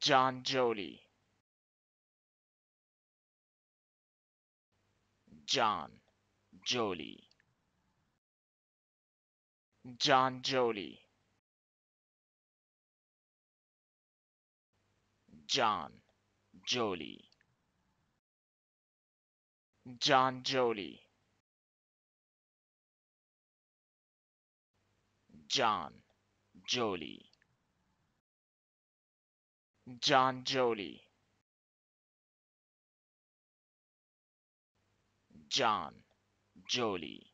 John Jolie John Jolie John Jolie John Jolie John Jolie John Jolie John Jolie John Jolie